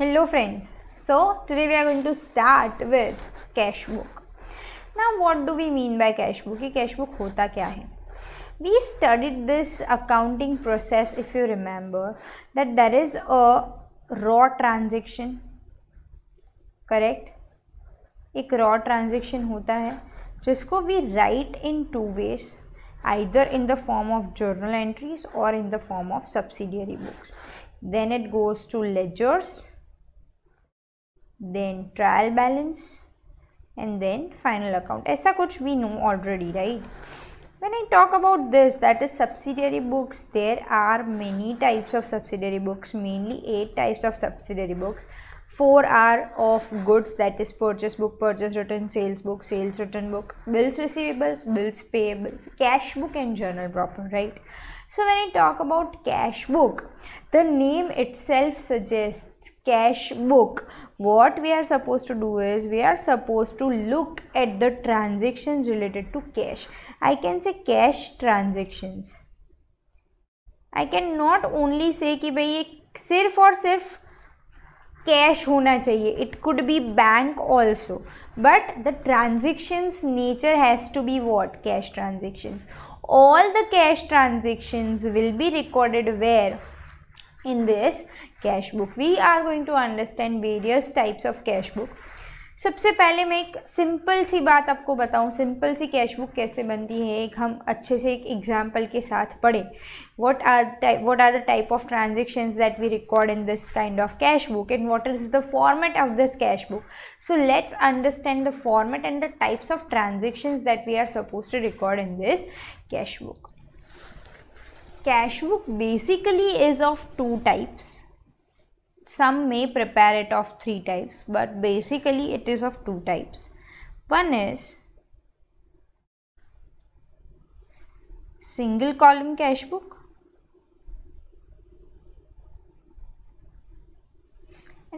hello friends so today we are going to start with cash book now what do we mean by cash book ki cash book hota kya hai we studied this accounting process if you remember that there is a raw transaction correct एक raw transaction होता है जिसको we write in two ways either in the form of journal entries or in the form of subsidiary books then it goes to ledgers then trial balance and then final account aisa kuch we know already right when i talk about this that is subsidiary books there are many types of subsidiary books mainly eight types of subsidiary books four are of goods that is purchase book purchase return sales book sales return book bills receivables bills payables cash book and journal proper right so when i talk about cash book the name itself suggests cash book what we are supposed to do is we are supposed to look at the transactions related to cash i can say cash transactions i can not only say ki bhai ye sirf aur sirf cash होना चाहिए it could be bank also transactions the transactions nature has to be what all the cash transactions will be recorded where in this cash book we are going to understand various types of cash book सबसे पहले मैं एक simple सी बात आपको बताऊं simple सी cash book कैसे बनती है एक हम अच्छे से एक एग्जाम्पल के साथ पढ़े what are what are the type of transaction that we record in this kind of cash book and what is the format of this cash book so let's understand the format and the types of transactions that we are suppose to record in this cash book cash book basically is of two types some may prepare it of three types but basically it is of two types one is single column cash book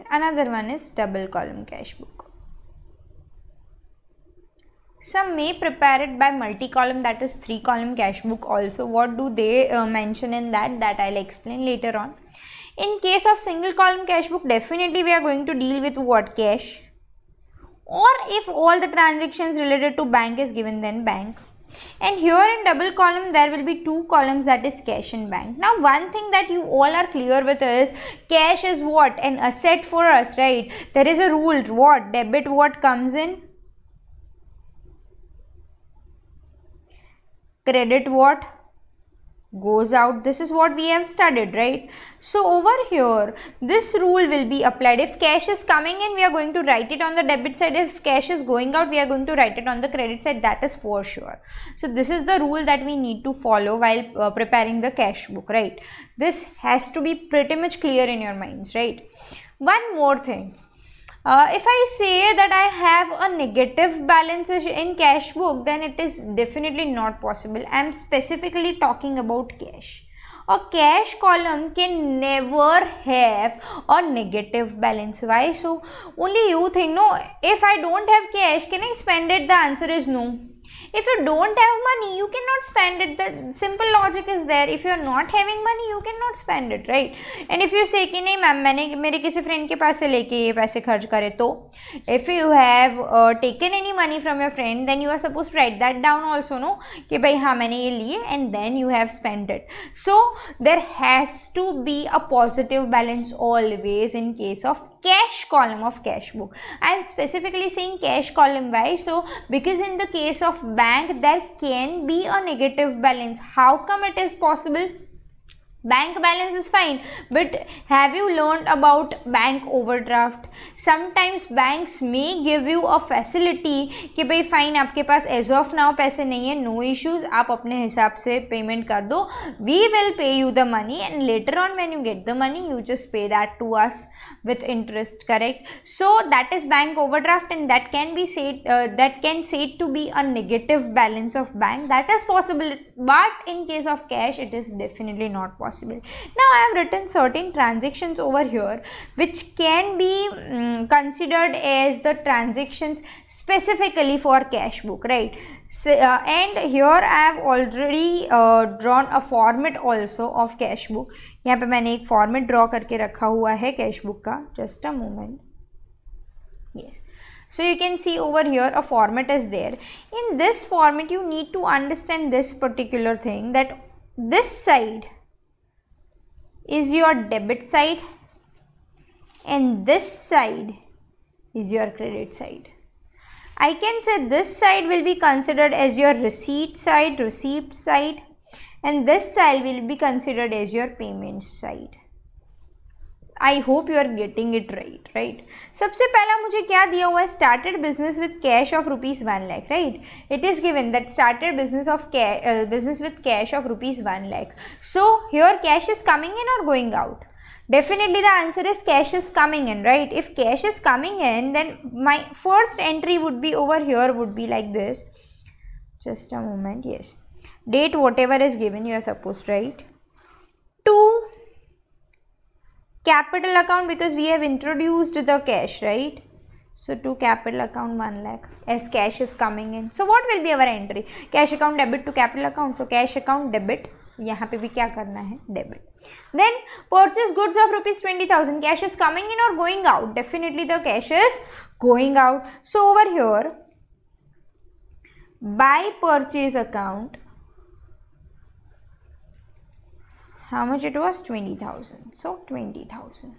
and another one is double column cash book some may prepare it by multi-column that is three column cash book also. What do they uh, mention in that that I'll explain later on. In case of single column cash book definitely we are going to deal with what cash or if all the transactions related to bank is given then bank and here in double column there will be two columns that is cash and bank now one thing that you all are clear with is cash is what an asset for us right there is a rule what debit what comes in credit what goes out this is what we have studied right so over here this rule will be applied if cash is coming in we are going to write it on the debit side if cash is going out we are going to write it on the credit side that is for sure so this is the rule that we need to follow while uh, preparing the cash book right this has to be pretty much clear in your minds right one more thing uh, if I say that I have a negative balance in cash book, then it is definitely not possible. I am specifically talking about cash. A cash column can never have a negative balance. Why? So, only you think, no, if I don't have cash, can I spend it? The answer is no if you don't have money you cannot spend it the simple logic is there if you're not having money you cannot spend it right and if you say ki nahi ma'am maine mere kisi friend ke paas se leke ye paise kharch kare to if you have uh, taken any money from your friend then you are supposed to write that down also no ki bhai ha maine ye liye and then you have spent it so there has to be a positive balance always in case of cash column of cash book. I am specifically saying cash column why? So because in the case of bank there can be a negative balance. How come it is possible? bank balance is fine but have you learned about bank overdraft sometimes banks may give you a facility ki bhai fine aapke paas as of now paise nahi hai no issues aap apne hisab se payment kar we will pay you the money and later on when you get the money you just pay that to us with interest correct so that is bank overdraft and that can be said uh, that can said to be a negative balance of bank that is possible but in case of cash it is definitely not possible possible. Now I have written certain transactions over here which can be um, considered as the transactions specifically for cash book right. So, uh, and here I have already uh, drawn a format also of cash book. यहाँ पे मैंने a format draw करके रखा हुआ है cash book का just a moment. Yes. So you can see over here a format is there. In this format you need to understand this particular thing that this side is your debit side and this side is your credit side. I can say this side will be considered as your receipt side, receipt side and this side will be considered as your payment side. I hope you are getting it right right सबसे पहला मुझे क्या दिया हुआ है started business with cash of rupees one lakh right it is given that started business of business with cash of rupees one lakh so your cash is coming in और going out definitely the answer is cash is coming in right if cash is coming in then my first entry would be over here would be like this just a moment yes date whatever is given you are supposed right capital account because we have introduced the cash right so to capital account 1 lakh as cash is coming in so what will be our entry cash account debit to capital account so cash account debit यहाँ पे भी क्या करना है debit then purchase goods of rupees twenty thousand cash is coming in और going out definitely the cash is going out so over here by purchase account how much it was 20000 so 20000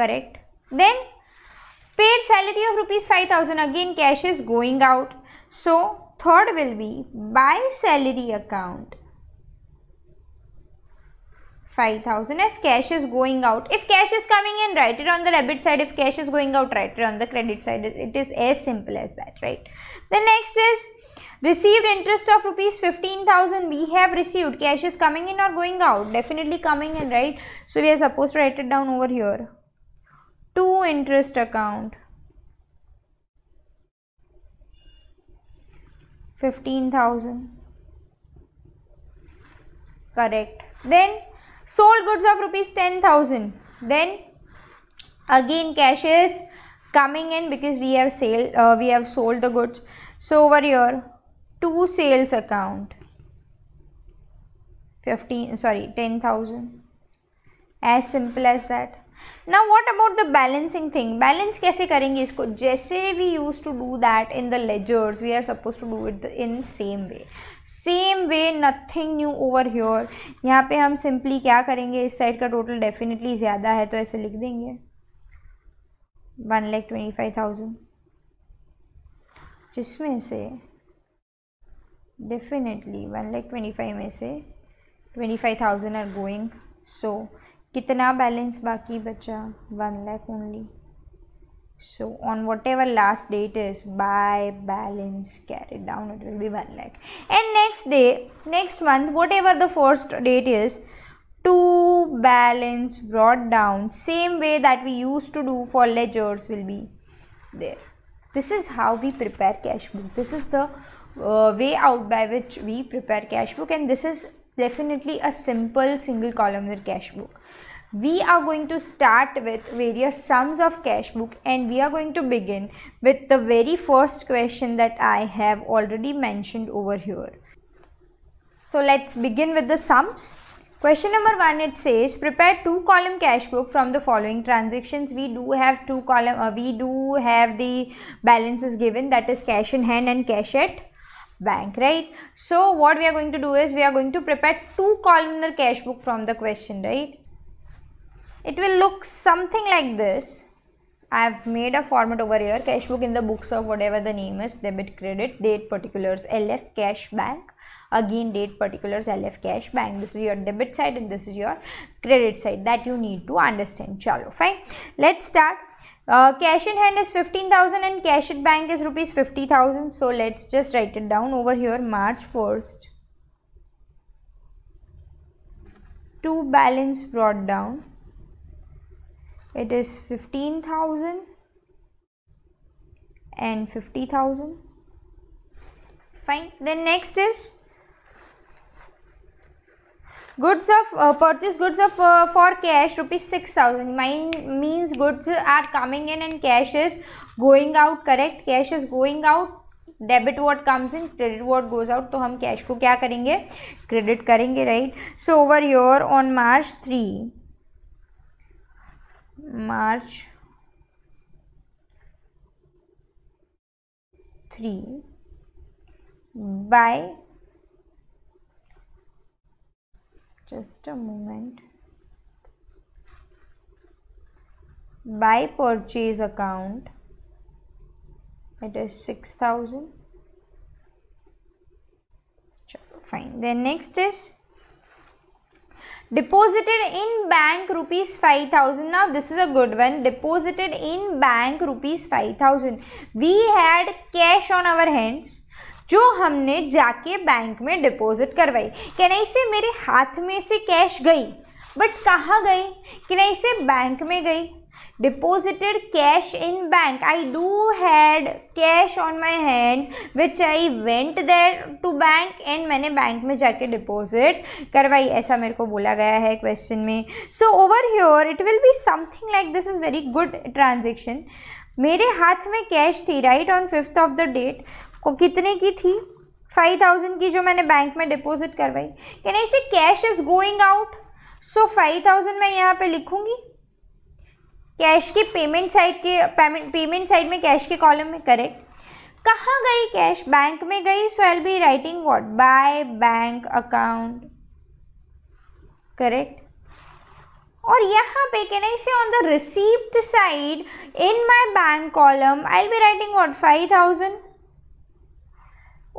correct then paid salary of rupees 5000 again cash is going out so third will be buy salary account 5000 as cash is going out if cash is coming in write it on the debit side if cash is going out write it on the credit side it is as simple as that right the next is Received interest of rupees 15,000. We have received. Cash is coming in or going out? Definitely coming in, right? So, we are supposed to write it down over here. To interest account. 15,000. Correct. Then, sold goods of rupees 10,000. Then, again cash is coming in because we have sale uh, we have sold the goods so over here two sales account 15 sorry 10000 as simple as that now what about the balancing thing balance कैसे करेंगे इसको जैसे we used to do that in the ledgers we are supposed to do it in same way same way nothing new over here यहाँ पे हम simply क्या करेंगे इस साइड का टोटल डेफिनेटली ज़्यादा है तो ऐसे लिख देंगे one lakh twenty five thousand जिसमें से definitely one lakh twenty five में से twenty five thousand are going सो कितना balance बाकी बचा 1 लाख only. so on whatever last date is by balance carried down it will be 1 lakh and next day next month whatever the first date is two balance brought down same way that we used to do for ledgers will be there this is how we prepare cash book. This is the uh, way out by which we prepare cash book and this is definitely a simple single columnar cash book. We are going to start with various sums of cash book and we are going to begin with the very first question that I have already mentioned over here. So let's begin with the sums. Question number 1 it says prepare two column cash book from the following transactions. We do have two column uh, we do have the balances given that is cash in hand and cash at bank right. So what we are going to do is we are going to prepare two columnar cash book from the question right. It will look something like this. I have made a format over here cash book in the books of whatever the name is debit credit date particulars LF cash bank again date particulars lf cash bank this is your debit side and this is your credit side that you need to understand chalo fine let's start uh, cash in hand is 15000 and cash at bank is rupees 50000 so let's just write it down over here march 1st to balance brought down it is 15000 and 50000 fine then next is goods of purchase goods of for cash rupees six thousand mine means goods are coming in and cash is going out correct cash is going out debit what comes in credit what goes out तो हम cash को क्या करेंगे credit करेंगे right so over your on March three March three by just a moment by purchase account it is 6000 fine then next is deposited in bank rupees 5000 now this is a good one deposited in bank rupees 5000 we had cash on our hands जो हमने जाके bank में deposit करवाई कहना से मेरे हाथ में से कैश गई बट कहाँ गई कि नहीं से बैंक में गई deposited cash in bank I do had cash on my hands which I went there to bank and मैंने बैंक में जाके डिपॉजिट करवाई ऐसा मेरे को बोला गया है क्वेश्चन में so over here it will be something like this is very good transaction मेरे हाथ में कैश थी right on fifth of the date को कितने की थी फाइव थाउजेंड की जो मैंने बैंक में डिपॉजिट करवाई क्या नहीं से cash is going out so five thousand मैं यहाँ पे लिखूंगी कैश के पेमेंट साइड के पेमेंट पेमेंट साइड में कैश के कॉलम में करेक्ट कहाँ गई कैश बैंक में गई so I be writing what by bank account correct और यहाँ पे can I say on the receipt side in my bank column I be writing what five thousand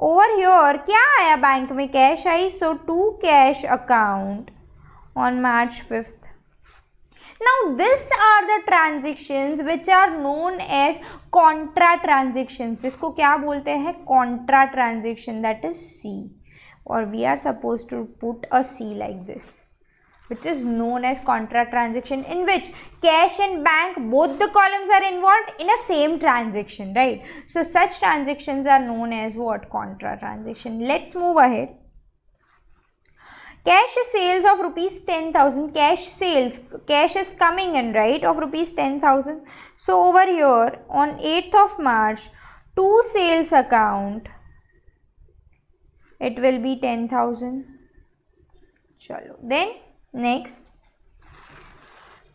over your क्या आया bank में cash I so to cash account on March fifth now this are the transaction which are known as contra transaction जिसको क्या बोलते हैं contra transaction that is C और we are suppose to put a C like this which is known as contra transaction in which cash and bank both the columns are involved in a same transaction right so such transactions are known as what contra transaction let's move ahead cash sales of rupees 10000 cash sales cash is coming in right of rupees 10000 so over here on 8th of march two sales account it will be 10000 chalo then next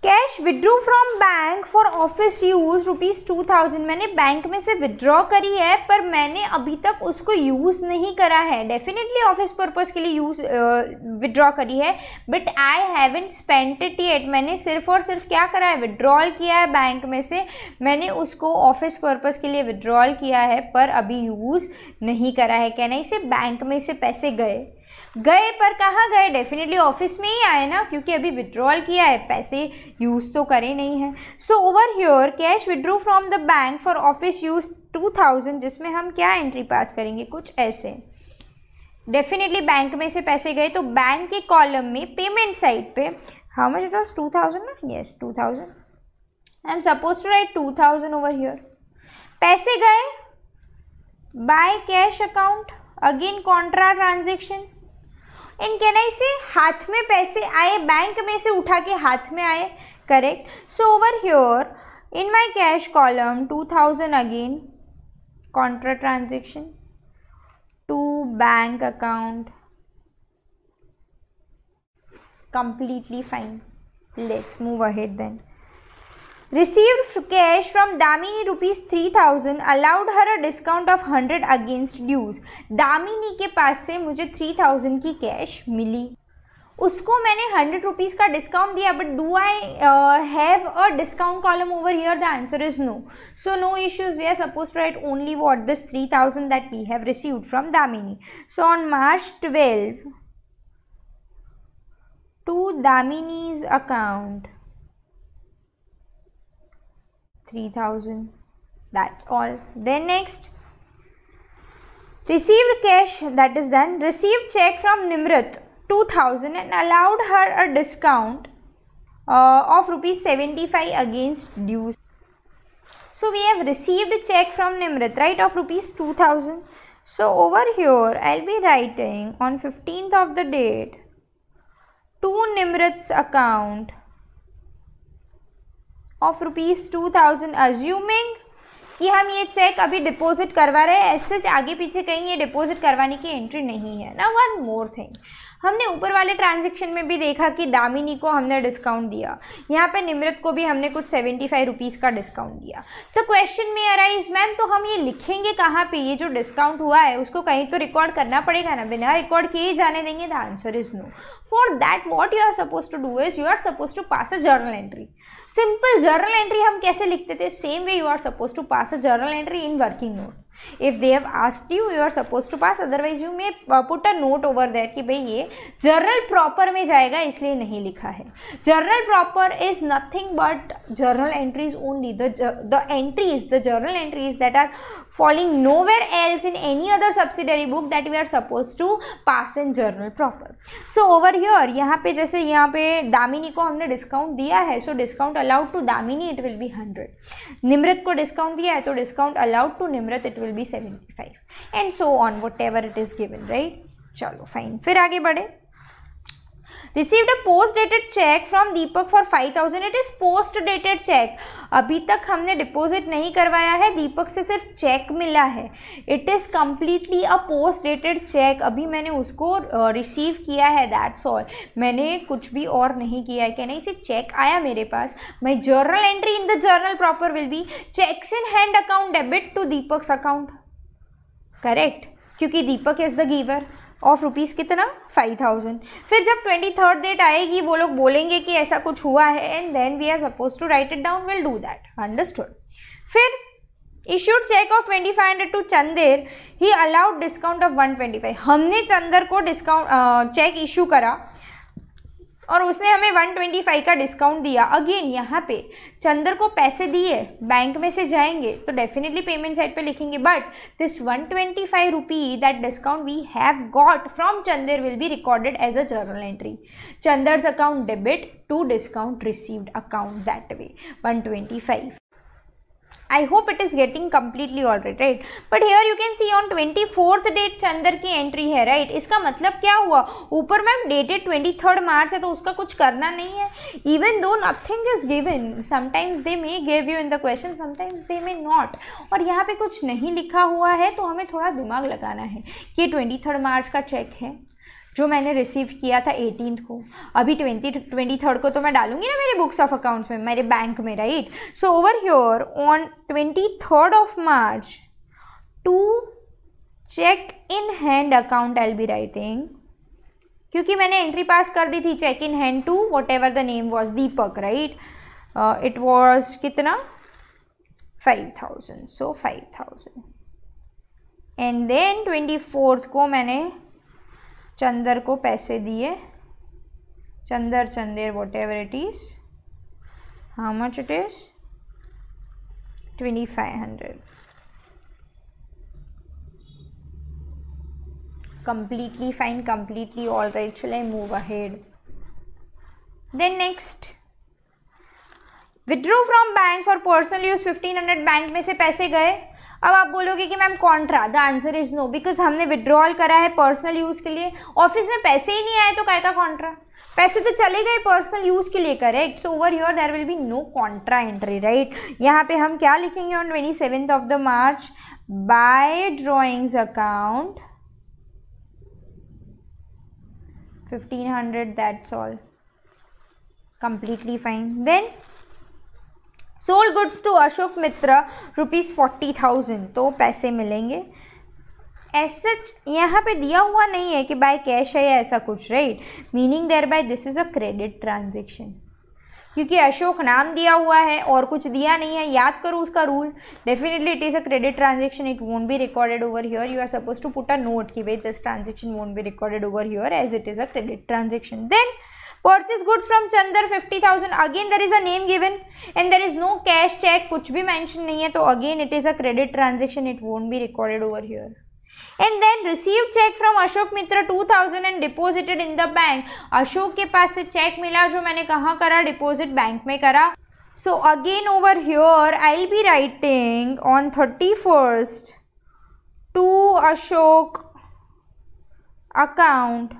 cash withdrew from bank for office use rupees two thousand मैंने bank में से withdraw करी है पर मैंने अभी तक उसको यूज़ नहीं करा है डेफिनेटली ऑफिस पर्पज़ के लिए यूज विदड्रॉ करी है but I haven't spent it yet मैंने सिर्फ और सिर्फ क्या करा है विदड्रॉल किया है बैंक में से मैंने उसको ऑफिस पर्पज़ के लिए विदड्रॉल किया है पर अभी यूज़ नहीं करा है कहना इसे बैंक में से पैसे गए गए पर कहाँ गए डेफिनेटली ऑफिस में ही आए ना क्योंकि अभी विड्रॉल किया है पैसे यूज़ तो करे नहीं है so over here cash withdrew from the bank for office use two thousand जिसमें हम क्या एंट्री पास करेंगे कुछ ऐसे डेफिनेटली बैंक में से पैसे गए तो बैंक के कॉलम में पेमेंट साइड पे how much it was two thousand ना yes two thousand I am suppose to write two thousand over here पैसे गए by cash account again contra transaction and can I say हाथ में पैसे आए bank में से उठा के हाथ में आए correct so over here in my cash column two thousand again contra transaction to bank account completely fine let's move ahead then Received cash from Damini rupees 3000 allowed her a discount of 100 against dues. Damini के पास से मुझे 3000 की cash मिली उसको मैंने hundred rupees का discount दिया but do I have a discount column over here the answer is no so no issues we are suppose to write only what this three thousand that we have receive from Damini so on March twelve to Damini's account 3000 that's all then next received cash that is done received check from nimrat 2000 and allowed her a discount uh, of rupees 75 against dues so we have received a check from nimrat right of rupees 2000 so over here i'll be writing on 15th of the date to nimrat's account of rupees two thousand assuming कि हम ये check अभी deposit करवा रहे हैं ऐसे आगे पीछे कहीं ये डिपॉजिट करवाने की एंट्री नहीं है ना वन मोर थिंग हमने ऊपर वाले ट्रांजेक्शन में भी देखा कि दामिनी को हमने डिस्काउंट दिया यहाँ पे निमृत को भी हमने कुछ सेवेंटी फाइव रुपीज़ का डिस्काउंट दिया तो क्वेश्चन में अराइज मैम तो हम ये लिखेंगे कहाँ पे ये जो डिस्काउंट हुआ है उसको कहीं तो रिकॉर्ड करना पड़ेगा ना बिना रिकॉर्ड किए ही जाने देंगे the answer is no for that what you are suppose to do is you are suppose to pass a journal entry simple journal entry हम कैसे लिखते थे same way you are suppose to pass a journal entry in working note if they have asked you you are suppose to pass otherwise you may put a note over that कि भाई ये journal proper में जाएगा इसलिए नहीं लिखा है journal proper is nothing but journal entries only the entries the journal entries that are falling nowhere else in any other subsidiary book that we are supposed to pass in journal proper. So over here यहाँ पे जैसे यहाँ पे दामिनी को हमने discount दिया है so discount allowed to Damini it will be hundred Nimrat को डिस्काउंट दिया है तो discount allowed to Nimrat it will be seventy five and so on whatever it is given right चलो फाइन फिर आगे बढ़े a post dated cheque from Deepak for five thousand it is post dated cheque अभी तक हमने deposit नहीं करवाया है दीपक से सिर्फ चेक मिला है it is completely a post dated cheque अभी मैंने उसको रिसीव किया है दैट्स ऑल मैंने कुछ भी और नहीं किया है क्या नहीं सिर्फ चेक आया मेरे पास my journal entry in the journal proper will be cheques in hand account debit to Deepak's account correct क्योंकि Deepak is the giver of rupees कितना फाइव थाउजेंड फिर जब ट्वेंटी थर्ड डेट आएगी वो लोग बोलेंगे कि ऐसा कुछ हुआ है and then we are suppose to write it down will do that understood फिर issued cheque of twenty five hundred to Chander he allowed discount of one twenty five हमने चंदर को डिस्काउंट चेक इशू करा और उसने हमें 125 का डिस्काउंट दिया again यहाँ पे चंदर को पैसे दिए बैंक में से जाएंगे तो डेफिनेटली पेमेंट साइड पे लिखेंगे but this 125 twenty five rupee that discount we have got from Chander will be recorded as a journal entry Chander's account debit to discount received account that way 125 I hope it is getting completely alright right but here you can see on twenty fourth date Chandra की entry है right right? इसका मतलब क्या हुआ ऊपर ma'am dated twenty third March है तो उसका कुछ करना नहीं है even though nothing is given sometimes they may give you in the question sometimes they may not और यहाँ पे कुछ नहीं लिखा हुआ है तो हमें थोड़ा दिमाग लगाना है कि ट्वेंटी थर्ड मार्च का चेक है जो मैंने रिसीव किया था एटीन को अभी ट्वेंटी ट्वेंटी थर्ड को तो मैं डालूंगी ना मेरे बुक्स ऑफ अकाउंट्स में मेरे बैंक में right so over here on twenty third of March to cheque in hand account I be writing क्योंकि मैंने एंट्री पास कर दी थी cheque in hand to whatever the name was Deepak right it was कितना five thousand so five thousand and then twenty fourth को मैंने चंदर को पैसे दिए Chander Chander whatever it is how much it is 2500 completely fine completely all right shall i move ahead then next withdraw from bank for personal use 1500 bank में से पैसे गए अब आप बोलोगे कि ma'am contra the answer is no because हमने withdrawal करा है पर्सनल यूज़ के लिए ऑफिस में पैसे ही नहीं आए तो काय का कॉन्ट्रा पैसे तो चले गए पर्सनल यूज़ के लिए correct so over here there will be no contra entry right यहाँ पे हम क्या लिखेंगे on twenty seventh of the March by drawings account fifteen hundred that's all completely fine then sold goods to Ashok Mitra rupees forty thousand तो पैसे मिलेंगे as यहाँ पे दिया हुआ नहीं है कि बाय कैश है या ऐसा कुछ right meaning there by this is a credit transaction क्योंकि अशोक नाम दिया हुआ है और कुछ दिया नहीं है याद करो उसका rule definitely it is a credit transaction it won't be recorded over here you are suppose to put a note कि भाई this transaction won't be recorded over here as it is a credit transaction then purchase goods from chandar 50000 again there is a name given and there is no cash check kuch bhi mention nahi hai to again it is a credit transaction it won't be recorded over here and then received check from ashok mitra 2000 and deposited in the bank ashok ke paas se check mila jo maine kahan kara deposit bank mein kara so again over here i'll be writing on 31st to ashok account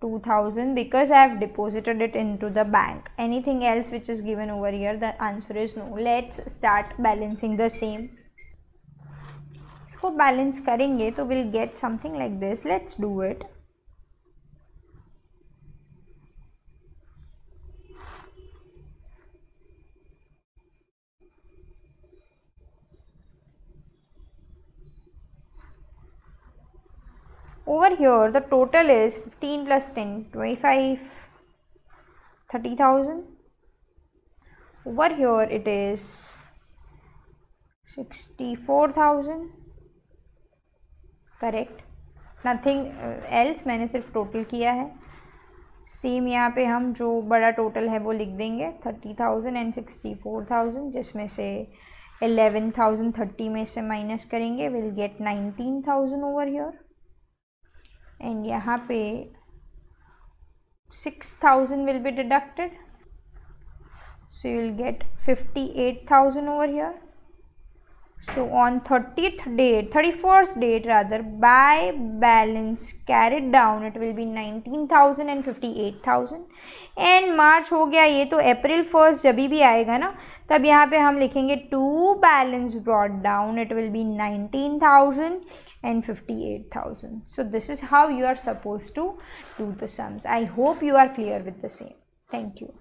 2000 because I have deposited it into the bank. Anything else which is given over here? The answer is no. Let's start balancing the same. balance balance करेंगे तो get something like this. Let's do it. over here the total is 15 plus 10 25 30000 over here it is 64000 correct nothing else मैंने सिर्फ total किया है same यहाँ पे हम जो बड़ा टोटल है वो लिख देंगे thirty thousand and sixty four thousand जिसमें से एलेवन थाउजेंड थर्टी में से माइनस करेंगे will get nineteen thousand over here and यहाँ पे six thousand will be deducted so you will get fifty eight thousand over here so on thirtieth date thirty first date rather by balance carried down it will be nineteen thousand and fifty eight thousand and March हो गया ये तो April first जब भी आएगा ना तब यहाँ पे हम लिखेंगे to balance brought down it will be nineteen thousand and 58,000. So this is how you are supposed to do the sums. I hope you are clear with the same. Thank you.